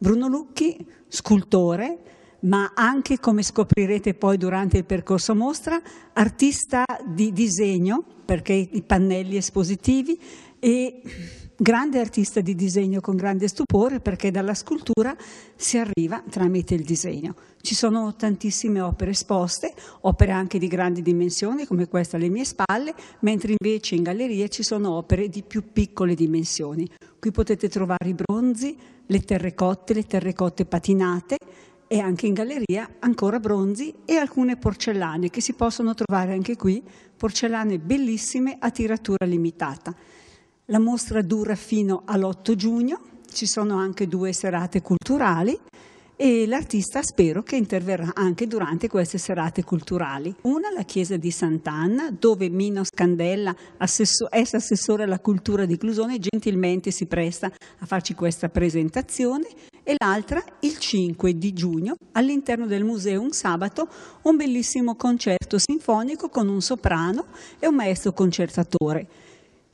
Bruno Lucchi, scultore, ma anche, come scoprirete poi durante il percorso mostra, artista di disegno, perché i pannelli espositivi, e grande artista di disegno con grande stupore perché dalla scultura si arriva tramite il disegno. Ci sono tantissime opere esposte, opere anche di grandi dimensioni come questa alle mie spalle, mentre invece in galleria ci sono opere di più piccole dimensioni. Qui potete trovare i bronzi, le terrecotte, le terrecotte patinate e anche in galleria ancora bronzi e alcune porcellane che si possono trovare anche qui, porcellane bellissime a tiratura limitata. La mostra dura fino all'8 giugno, ci sono anche due serate culturali e l'artista spero che interverrà anche durante queste serate culturali. Una alla chiesa di Sant'Anna, dove Mino Scandella, ex assessore alla cultura di Clusone, gentilmente si presta a farci questa presentazione, e l'altra il 5 di giugno all'interno del museo un sabato un bellissimo concerto sinfonico con un soprano e un maestro concertatore.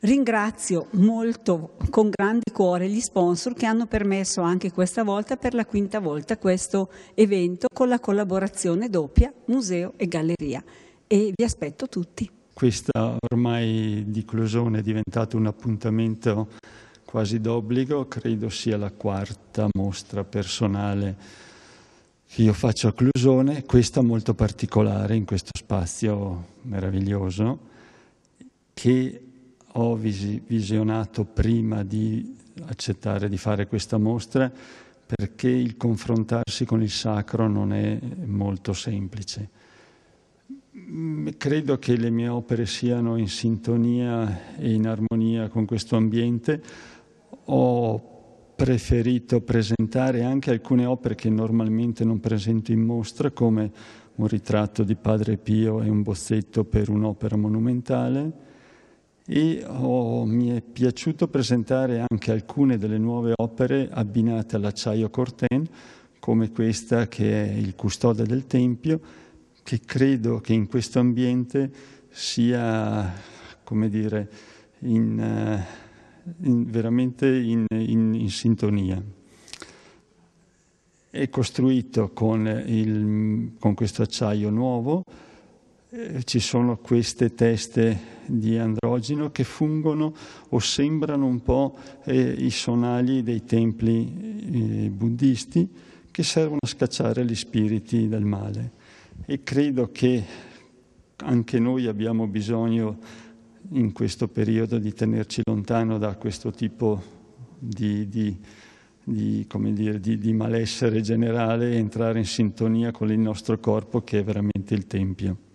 Ringrazio molto con grande cuore gli sponsor che hanno permesso anche questa volta, per la quinta volta, questo evento con la collaborazione doppia museo e galleria. E vi aspetto tutti. Questa ormai di Closone è diventata un appuntamento quasi d'obbligo, credo sia la quarta mostra personale che io faccio a Clusone, questa molto particolare in questo spazio meraviglioso, che ho visionato prima di accettare di fare questa mostra perché il confrontarsi con il sacro non è molto semplice. Mm, credo che le mie opere siano in sintonia e in armonia con questo ambiente. Ho preferito presentare anche alcune opere che normalmente non presento in mostra, come un ritratto di Padre Pio e un bozzetto per un'opera monumentale e oh, mi è piaciuto presentare anche alcune delle nuove opere abbinate all'acciaio Corten, come questa che è il custode del Tempio, che credo che in questo ambiente sia, come dire, in, eh, in, veramente in, in sintonia. È costruito con, il, con questo acciaio nuovo, eh, ci sono queste teste di androgeno che fungono o sembrano un po' eh, i sonagli dei templi eh, buddisti che servono a scacciare gli spiriti del male. E credo che anche noi abbiamo bisogno in questo periodo di tenerci lontano da questo tipo di, di di, dire, di, di, malessere generale e entrare in sintonia con il nostro corpo che è veramente il Tempio.